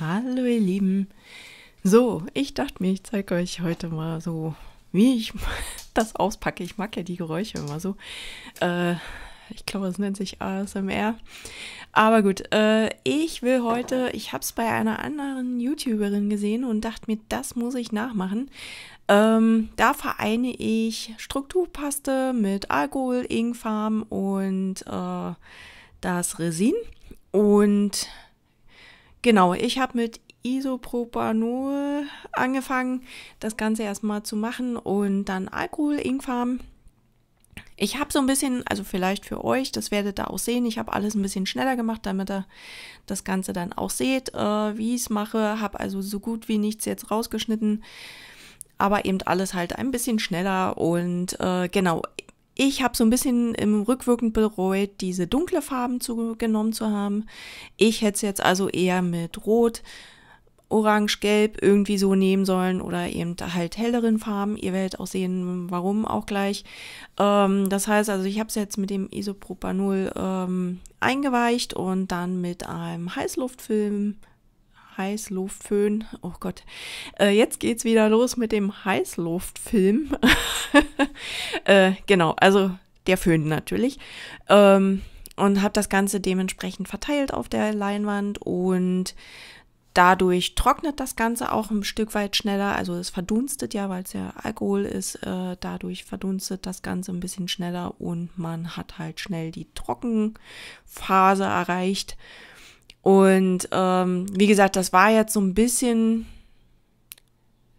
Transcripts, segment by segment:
Hallo ihr Lieben. So, ich dachte mir, ich zeige euch heute mal so, wie ich das auspacke. Ich mag ja die Geräusche immer so. Äh, ich glaube, es nennt sich ASMR. Aber gut, äh, ich will heute, ich habe es bei einer anderen YouTuberin gesehen und dachte mir, das muss ich nachmachen. Ähm, da vereine ich Strukturpaste mit Alkohol, Ingfarm und äh, das Resin. Und Genau, ich habe mit Isopropanol angefangen, das Ganze erstmal zu machen und dann Alkohol, Ingfarm. Ich habe so ein bisschen, also vielleicht für euch, das werdet ihr auch sehen, ich habe alles ein bisschen schneller gemacht, damit ihr das Ganze dann auch seht, äh, wie ich es mache. Habe also so gut wie nichts jetzt rausgeschnitten, aber eben alles halt ein bisschen schneller und äh, genau, ich habe so ein bisschen im Rückwirkend bereut, diese dunkle Farben zu, genommen zu haben. Ich hätte es jetzt also eher mit Rot, Orange, Gelb irgendwie so nehmen sollen oder eben halt helleren Farben. Ihr werdet auch sehen, warum auch gleich. Ähm, das heißt also, ich habe es jetzt mit dem Isopropanol ähm, eingeweicht und dann mit einem Heißluftfilm Heißluftföhn. Oh Gott. Äh, jetzt geht's wieder los mit dem Heißluftfilm. äh, genau, also der Föhn natürlich. Ähm, und habe das Ganze dementsprechend verteilt auf der Leinwand und Dadurch trocknet das Ganze auch ein Stück weit schneller. Also es verdunstet ja, weil es ja Alkohol ist. Äh, dadurch verdunstet das Ganze ein bisschen schneller und man hat halt schnell die Trockenphase erreicht. Und ähm, wie gesagt, das war jetzt so ein bisschen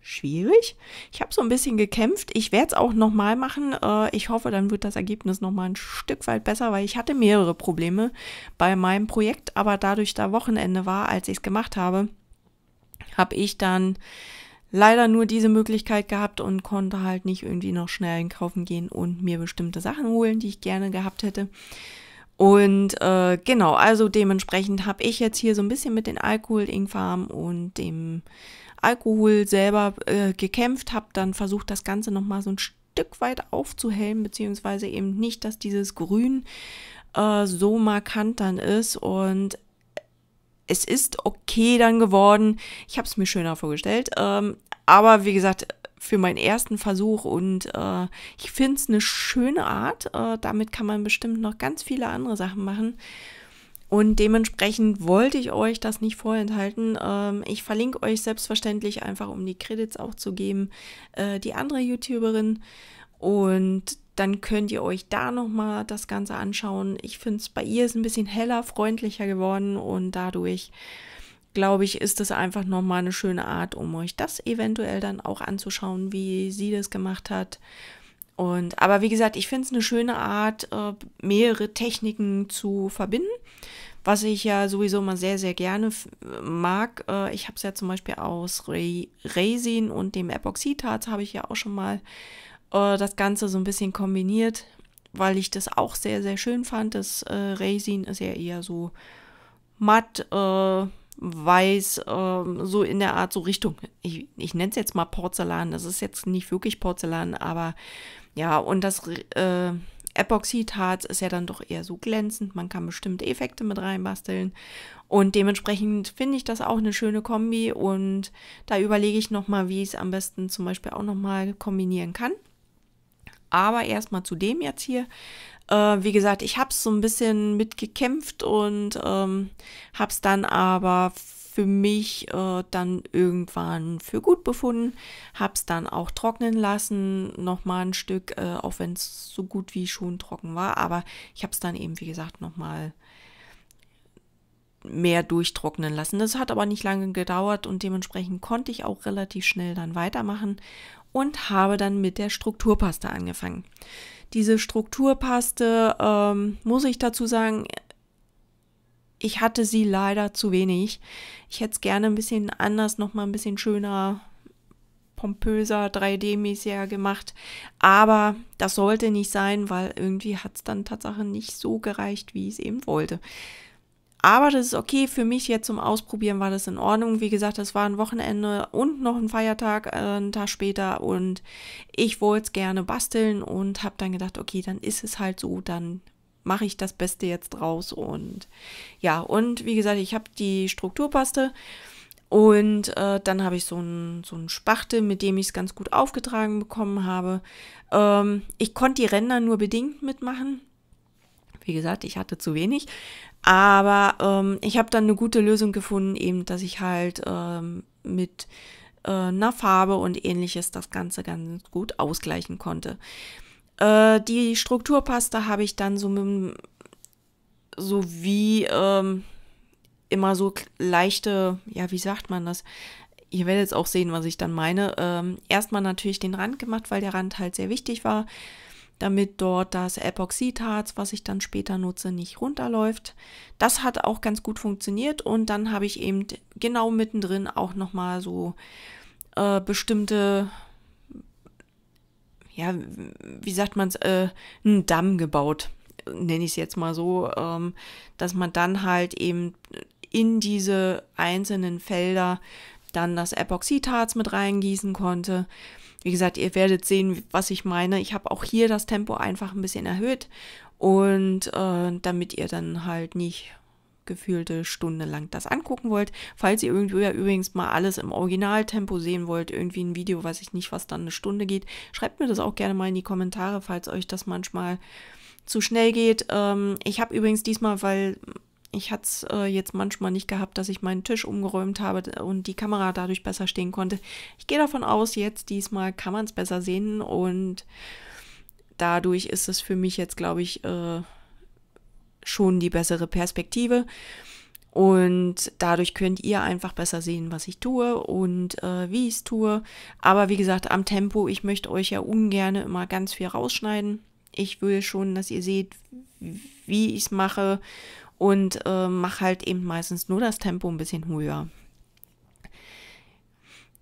schwierig. Ich habe so ein bisschen gekämpft. Ich werde es auch nochmal machen. Äh, ich hoffe, dann wird das Ergebnis nochmal ein Stück weit besser, weil ich hatte mehrere Probleme bei meinem Projekt, aber dadurch, da Wochenende war, als ich es gemacht habe, habe ich dann leider nur diese Möglichkeit gehabt und konnte halt nicht irgendwie noch schnell einkaufen gehen und mir bestimmte Sachen holen, die ich gerne gehabt hätte. Und äh, genau, also dementsprechend habe ich jetzt hier so ein bisschen mit den Alkohol-Ingfarben und dem Alkohol selber äh, gekämpft, habe dann versucht, das Ganze nochmal so ein Stück weit aufzuhellen, beziehungsweise eben nicht, dass dieses Grün äh, so markant dann ist und es ist okay dann geworden. Ich habe es mir schöner vorgestellt, ähm, aber wie gesagt, für meinen ersten Versuch und äh, ich finde es eine schöne Art. Äh, damit kann man bestimmt noch ganz viele andere Sachen machen. Und dementsprechend wollte ich euch das nicht vorenthalten. Ähm, ich verlinke euch selbstverständlich einfach, um die Credits auch zu geben, äh, die andere YouTuberin. Und dann könnt ihr euch da nochmal das Ganze anschauen. Ich finde es bei ihr ist ein bisschen heller, freundlicher geworden und dadurch glaube ich, ist das einfach nochmal eine schöne Art, um euch das eventuell dann auch anzuschauen, wie sie das gemacht hat. Und, aber wie gesagt, ich finde es eine schöne Art, äh, mehrere Techniken zu verbinden, was ich ja sowieso mal sehr, sehr gerne mag. Äh, ich habe es ja zum Beispiel aus Resin und dem Epoxidharz habe ich ja auch schon mal äh, das Ganze so ein bisschen kombiniert, weil ich das auch sehr, sehr schön fand. Das Resin ist ja eher so matt, weiß, äh, so in der Art, so Richtung, ich, ich nenne es jetzt mal Porzellan, das ist jetzt nicht wirklich Porzellan, aber ja, und das äh, Epoxidharz ist ja dann doch eher so glänzend, man kann bestimmte Effekte mit reinbasteln und dementsprechend finde ich das auch eine schöne Kombi und da überlege ich nochmal, wie ich es am besten zum Beispiel auch nochmal kombinieren kann. Aber erstmal zu dem jetzt hier. Äh, wie gesagt, ich habe es so ein bisschen mitgekämpft und ähm, habe es dann aber für mich äh, dann irgendwann für gut befunden, habe es dann auch trocknen lassen, nochmal ein Stück, äh, auch wenn es so gut wie schon trocken war, aber ich habe es dann eben, wie gesagt, nochmal mal mehr durchtrocknen lassen. Das hat aber nicht lange gedauert und dementsprechend konnte ich auch relativ schnell dann weitermachen und habe dann mit der Strukturpaste angefangen. Diese Strukturpaste, ähm, muss ich dazu sagen, ich hatte sie leider zu wenig. Ich hätte es gerne ein bisschen anders, nochmal ein bisschen schöner, pompöser, 3D-mäßiger gemacht. Aber das sollte nicht sein, weil irgendwie hat es dann tatsächlich nicht so gereicht, wie ich es eben wollte. Aber das ist okay für mich jetzt zum Ausprobieren, war das in Ordnung. Wie gesagt, das war ein Wochenende und noch ein Feiertag, äh, einen Tag später. Und ich wollte es gerne basteln und habe dann gedacht, okay, dann ist es halt so, dann mache ich das Beste jetzt draus. Und ja, und wie gesagt, ich habe die Strukturpaste. Und äh, dann habe ich so einen so Spachtel, mit dem ich es ganz gut aufgetragen bekommen habe. Ähm, ich konnte die Ränder nur bedingt mitmachen. Wie gesagt, ich hatte zu wenig. Aber ähm, ich habe dann eine gute Lösung gefunden, eben, dass ich halt ähm, mit äh, einer Farbe und ähnliches das Ganze ganz gut ausgleichen konnte. Äh, die Strukturpaste habe ich dann so mit so wie ähm, immer so leichte, ja, wie sagt man das? Ihr werdet jetzt auch sehen, was ich dann meine. Ähm, erstmal natürlich den Rand gemacht, weil der Rand halt sehr wichtig war damit dort das Epoxidharz, was ich dann später nutze, nicht runterläuft. Das hat auch ganz gut funktioniert und dann habe ich eben genau mittendrin auch nochmal so äh, bestimmte, ja, wie sagt man es, äh, einen Damm gebaut, nenne ich es jetzt mal so, ähm, dass man dann halt eben in diese einzelnen Felder dann das Epoxidharz mit reingießen konnte. Wie gesagt, ihr werdet sehen, was ich meine. Ich habe auch hier das Tempo einfach ein bisschen erhöht und äh, damit ihr dann halt nicht gefühlte Stunde lang das angucken wollt. Falls ihr irgendwie übrigens mal alles im Originaltempo sehen wollt, irgendwie ein Video, weiß ich nicht, was dann eine Stunde geht, schreibt mir das auch gerne mal in die Kommentare, falls euch das manchmal zu schnell geht. Ähm, ich habe übrigens diesmal, weil ich hatte es äh, jetzt manchmal nicht gehabt, dass ich meinen Tisch umgeräumt habe und die Kamera dadurch besser stehen konnte. Ich gehe davon aus, jetzt diesmal kann man es besser sehen und dadurch ist es für mich jetzt, glaube ich, äh, schon die bessere Perspektive. Und dadurch könnt ihr einfach besser sehen, was ich tue und äh, wie ich es tue. Aber wie gesagt, am Tempo, ich möchte euch ja ungern immer ganz viel rausschneiden. Ich will schon, dass ihr seht, wie ich es mache und äh, mache halt eben meistens nur das Tempo ein bisschen höher.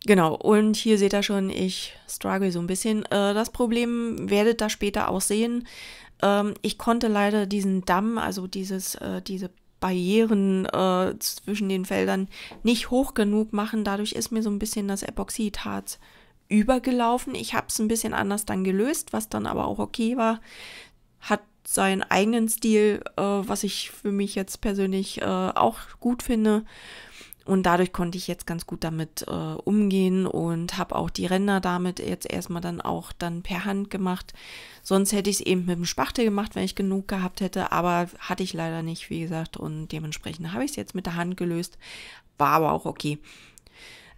Genau, und hier seht ihr schon, ich struggle so ein bisschen. Äh, das Problem werdet ihr später auch sehen. Ähm, ich konnte leider diesen Damm, also dieses, äh, diese Barrieren äh, zwischen den Feldern nicht hoch genug machen. Dadurch ist mir so ein bisschen das Epoxidharz übergelaufen. Ich habe es ein bisschen anders dann gelöst, was dann aber auch okay war. Hat seinen eigenen Stil, äh, was ich für mich jetzt persönlich äh, auch gut finde. Und dadurch konnte ich jetzt ganz gut damit äh, umgehen und habe auch die Ränder damit jetzt erstmal dann auch dann per Hand gemacht. Sonst hätte ich es eben mit dem Spachtel gemacht, wenn ich genug gehabt hätte, aber hatte ich leider nicht, wie gesagt. Und dementsprechend habe ich es jetzt mit der Hand gelöst. War aber auch okay.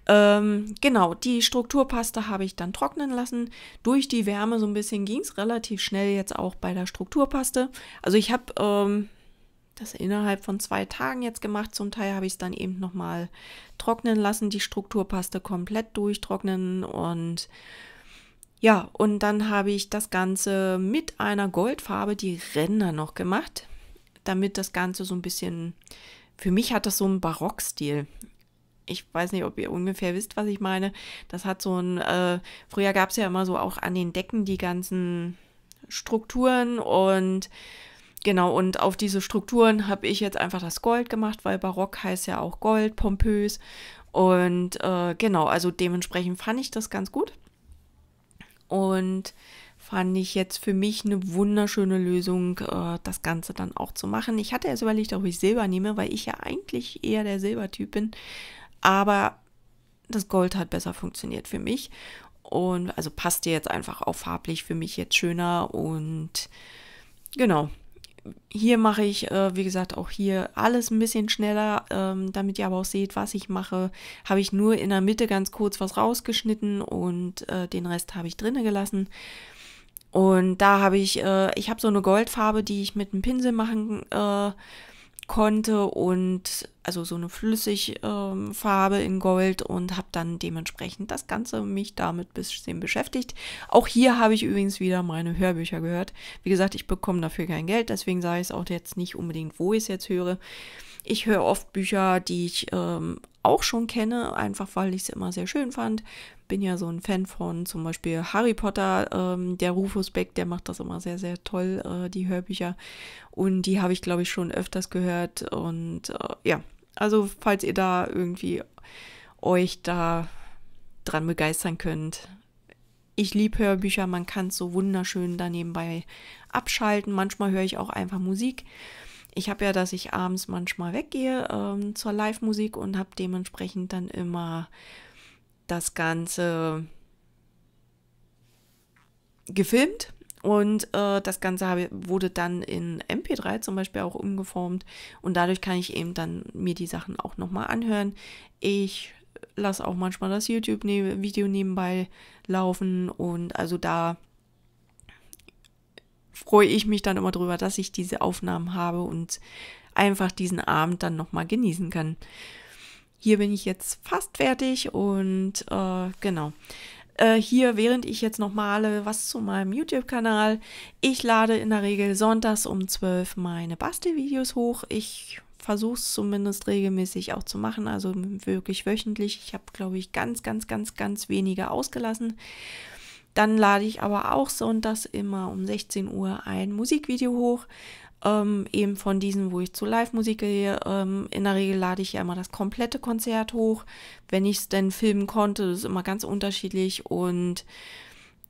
Ähm, genau, die Strukturpaste habe ich dann trocknen lassen. Durch die Wärme so ein bisschen ging es relativ schnell jetzt auch bei der Strukturpaste. Also ich habe ähm, das innerhalb von zwei Tagen jetzt gemacht. Zum Teil habe ich es dann eben nochmal trocknen lassen, die Strukturpaste komplett durchtrocknen und ja, und dann habe ich das Ganze mit einer Goldfarbe die Ränder noch gemacht, damit das Ganze so ein bisschen, für mich hat das so einen Barockstil ich weiß nicht, ob ihr ungefähr wisst, was ich meine. Das hat so ein, äh, früher gab es ja immer so auch an den Decken die ganzen Strukturen und genau, und auf diese Strukturen habe ich jetzt einfach das Gold gemacht, weil Barock heißt ja auch Gold, pompös. Und äh, genau, also dementsprechend fand ich das ganz gut. Und fand ich jetzt für mich eine wunderschöne Lösung, äh, das Ganze dann auch zu machen. Ich hatte erst überlegt, ob ich Silber nehme, weil ich ja eigentlich eher der Silbertyp bin aber das Gold hat besser funktioniert für mich und also passt dir jetzt einfach auch farblich für mich jetzt schöner und genau. Hier mache ich, äh, wie gesagt, auch hier alles ein bisschen schneller, ähm, damit ihr aber auch seht, was ich mache. Habe ich nur in der Mitte ganz kurz was rausgeschnitten und äh, den Rest habe ich drinnen gelassen. Und da habe ich, äh, ich habe so eine Goldfarbe, die ich mit einem Pinsel machen äh, konnte und also so eine Flüssigfarbe ähm, in Gold und habe dann dementsprechend das Ganze mich damit ein bisschen beschäftigt. Auch hier habe ich übrigens wieder meine Hörbücher gehört. Wie gesagt, ich bekomme dafür kein Geld, deswegen sage ich es auch jetzt nicht unbedingt, wo ich es jetzt höre. Ich höre oft Bücher, die ich ähm, auch schon kenne, einfach weil ich es immer sehr schön fand bin ja so ein Fan von zum Beispiel Harry Potter, ähm, der Rufus Beck, der macht das immer sehr, sehr toll, äh, die Hörbücher. Und die habe ich, glaube ich, schon öfters gehört. Und äh, ja, also falls ihr da irgendwie euch da dran begeistern könnt. Ich liebe Hörbücher, man kann es so wunderschön daneben bei abschalten. Manchmal höre ich auch einfach Musik. Ich habe ja, dass ich abends manchmal weggehe ähm, zur Live-Musik und habe dementsprechend dann immer das Ganze gefilmt und äh, das Ganze habe, wurde dann in MP3 zum Beispiel auch umgeformt und dadurch kann ich eben dann mir die Sachen auch nochmal anhören. Ich lasse auch manchmal das YouTube-Video ne, nebenbei laufen und also da freue ich mich dann immer drüber, dass ich diese Aufnahmen habe und einfach diesen Abend dann nochmal genießen kann. Hier bin ich jetzt fast fertig und äh, genau. Äh, hier, während ich jetzt noch male, was zu meinem YouTube-Kanal. Ich lade in der Regel sonntags um 12 meine Bastelvideos hoch. Ich versuche es zumindest regelmäßig auch zu machen, also wirklich wöchentlich. Ich habe, glaube ich, ganz, ganz, ganz, ganz wenige ausgelassen. Dann lade ich aber auch sonntags immer um 16 Uhr ein Musikvideo hoch ähm, eben von diesen, wo ich zu Live-Musik gehe. Ähm, in der Regel lade ich ja immer das komplette Konzert hoch. Wenn ich es denn filmen konnte, das ist immer ganz unterschiedlich und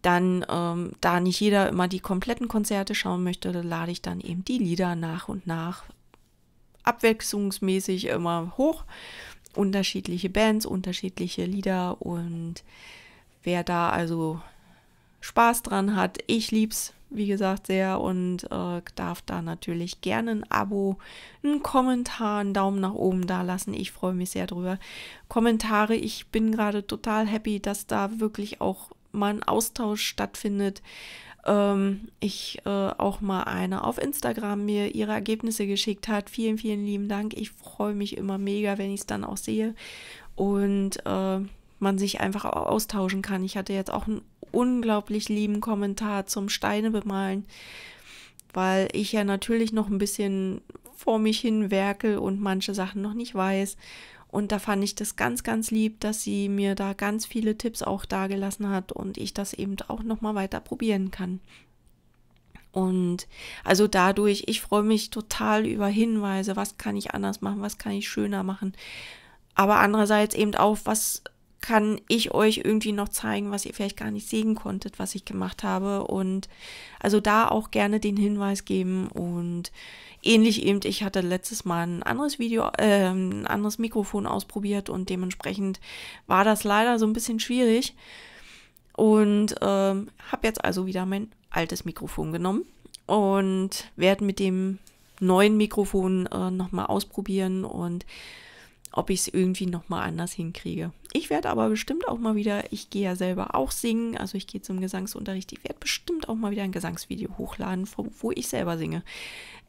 dann, ähm, da nicht jeder immer die kompletten Konzerte schauen möchte, lade ich dann eben die Lieder nach und nach abwechslungsmäßig immer hoch. Unterschiedliche Bands, unterschiedliche Lieder und wer da also Spaß dran hat, ich lieb's, wie gesagt, sehr und äh, darf da natürlich gerne ein Abo, einen Kommentar, einen Daumen nach oben da lassen. Ich freue mich sehr drüber. Kommentare, ich bin gerade total happy, dass da wirklich auch mal ein Austausch stattfindet. Ähm, ich äh, auch mal eine auf Instagram mir ihre Ergebnisse geschickt hat. Vielen, vielen lieben Dank. Ich freue mich immer mega, wenn ich es dann auch sehe. Und äh, man sich einfach austauschen kann. Ich hatte jetzt auch einen unglaublich lieben Kommentar zum Steine bemalen, weil ich ja natürlich noch ein bisschen vor mich hin werke und manche Sachen noch nicht weiß. Und da fand ich das ganz, ganz lieb, dass sie mir da ganz viele Tipps auch dagelassen hat und ich das eben auch nochmal weiter probieren kann. Und also dadurch, ich freue mich total über Hinweise, was kann ich anders machen, was kann ich schöner machen. Aber andererseits eben auch, was kann ich euch irgendwie noch zeigen, was ihr vielleicht gar nicht sehen konntet, was ich gemacht habe. Und also da auch gerne den Hinweis geben. Und ähnlich eben, ich hatte letztes Mal ein anderes Video, äh, ein anderes Mikrofon ausprobiert und dementsprechend war das leider so ein bisschen schwierig. Und äh, habe jetzt also wieder mein altes Mikrofon genommen und werde mit dem neuen Mikrofon äh, nochmal ausprobieren und ob ich es irgendwie nochmal anders hinkriege. Ich werde aber bestimmt auch mal wieder, ich gehe ja selber auch singen, also ich gehe zum Gesangsunterricht, ich werde bestimmt auch mal wieder ein Gesangsvideo hochladen, wo ich selber singe.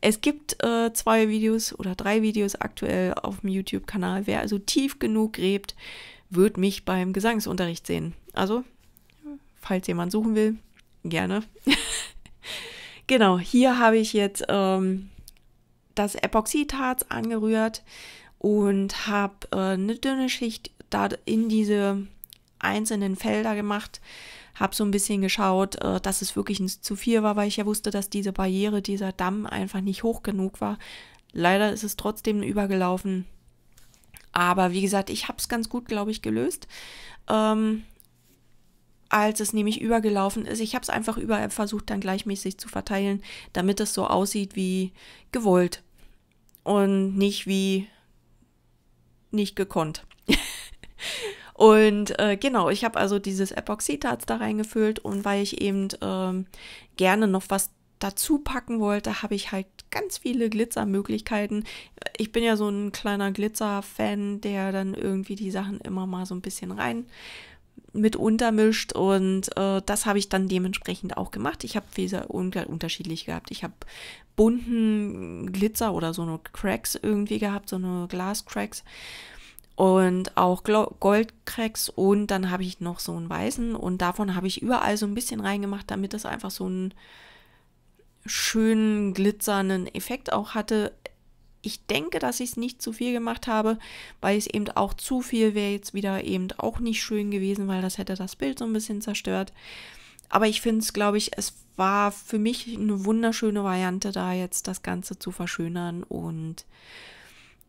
Es gibt äh, zwei Videos oder drei Videos aktuell auf dem YouTube-Kanal. Wer also tief genug gräbt, wird mich beim Gesangsunterricht sehen. Also, falls jemand suchen will, gerne. genau, hier habe ich jetzt ähm, das Epoxidharz angerührt und habe äh, eine dünne Schicht da in diese einzelnen Felder gemacht, habe so ein bisschen geschaut, äh, dass es wirklich zu viel war, weil ich ja wusste, dass diese Barriere, dieser Damm einfach nicht hoch genug war. Leider ist es trotzdem übergelaufen. Aber wie gesagt, ich habe es ganz gut, glaube ich, gelöst. Ähm, als es nämlich übergelaufen ist. Ich habe es einfach überall versucht, dann gleichmäßig zu verteilen, damit es so aussieht wie gewollt und nicht wie nicht gekonnt. Und äh, genau, ich habe also dieses Epoxidharz da reingefüllt und weil ich eben äh, gerne noch was dazu packen wollte, habe ich halt ganz viele Glitzermöglichkeiten. Ich bin ja so ein kleiner Glitzer-Fan, der dann irgendwie die Sachen immer mal so ein bisschen rein mit untermischt und äh, das habe ich dann dementsprechend auch gemacht. Ich habe Fäser unterschiedlich gehabt. Ich habe bunten Glitzer oder so eine Cracks irgendwie gehabt, so eine Glascracks und auch Goldcracks und dann habe ich noch so einen weißen und davon habe ich überall so ein bisschen reingemacht, damit das einfach so einen schönen glitzernden Effekt auch hatte. Ich denke, dass ich es nicht zu viel gemacht habe, weil es eben auch zu viel wäre jetzt wieder eben auch nicht schön gewesen, weil das hätte das Bild so ein bisschen zerstört. Aber ich finde es, glaube ich, es war für mich eine wunderschöne Variante, da jetzt das Ganze zu verschönern. Und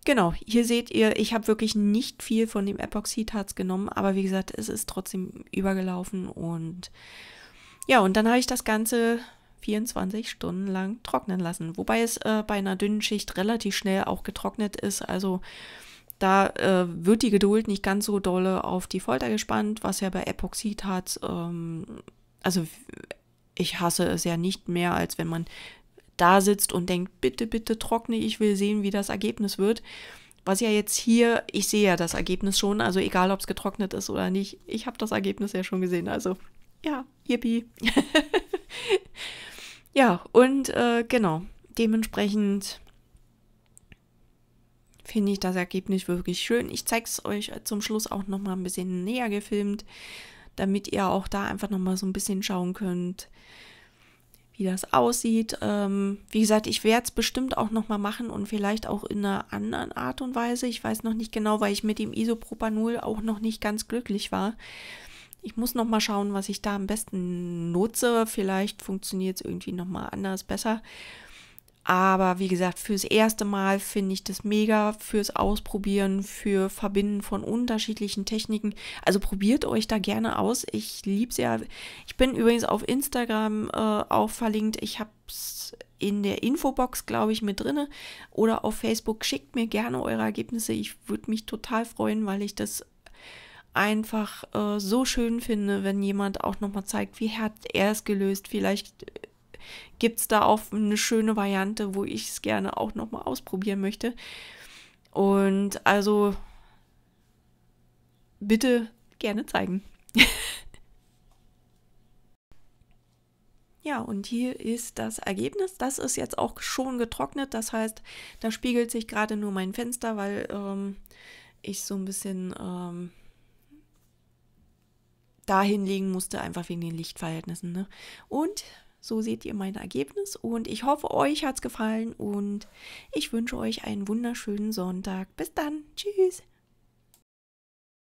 genau, hier seht ihr, ich habe wirklich nicht viel von dem epoxy tarz genommen, aber wie gesagt, es ist trotzdem übergelaufen. Und ja, und dann habe ich das Ganze 24 Stunden lang trocknen lassen. Wobei es äh, bei einer dünnen Schicht relativ schnell auch getrocknet ist. Also da äh, wird die Geduld nicht ganz so dolle auf die Folter gespannt, was ja bei Epoxid hat. Ähm, also ich hasse es ja nicht mehr, als wenn man da sitzt und denkt, bitte, bitte trockne, ich will sehen, wie das Ergebnis wird. Was ja jetzt hier, ich sehe ja das Ergebnis schon, also egal, ob es getrocknet ist oder nicht, ich habe das Ergebnis ja schon gesehen. Also ja, yippie. Ja, und äh, genau, dementsprechend finde ich das Ergebnis wirklich schön. Ich zeige es euch zum Schluss auch nochmal ein bisschen näher gefilmt, damit ihr auch da einfach nochmal so ein bisschen schauen könnt, wie das aussieht. Ähm, wie gesagt, ich werde es bestimmt auch nochmal machen und vielleicht auch in einer anderen Art und Weise. Ich weiß noch nicht genau, weil ich mit dem Isopropanol auch noch nicht ganz glücklich war. Ich muss noch mal schauen, was ich da am besten nutze. Vielleicht funktioniert es irgendwie noch mal anders besser. Aber wie gesagt, fürs erste Mal finde ich das mega, fürs Ausprobieren, für Verbinden von unterschiedlichen Techniken. Also probiert euch da gerne aus. Ich liebe es ja. Ich bin übrigens auf Instagram äh, auch verlinkt. Ich habe es in der Infobox, glaube ich, mit drinne. Oder auf Facebook. Schickt mir gerne eure Ergebnisse. Ich würde mich total freuen, weil ich das einfach äh, so schön finde, wenn jemand auch nochmal zeigt, wie hat er es gelöst. Vielleicht äh, gibt es da auch eine schöne Variante, wo ich es gerne auch nochmal ausprobieren möchte. Und also bitte gerne zeigen. Ja, und hier ist das Ergebnis. Das ist jetzt auch schon getrocknet. Das heißt, da spiegelt sich gerade nur mein Fenster, weil ähm, ich so ein bisschen ähm, dahin legen musste, einfach wegen den Lichtverhältnissen. Ne? Und so seht ihr mein Ergebnis und ich hoffe, euch hat es gefallen und ich wünsche euch einen wunderschönen Sonntag. Bis dann. Tschüss.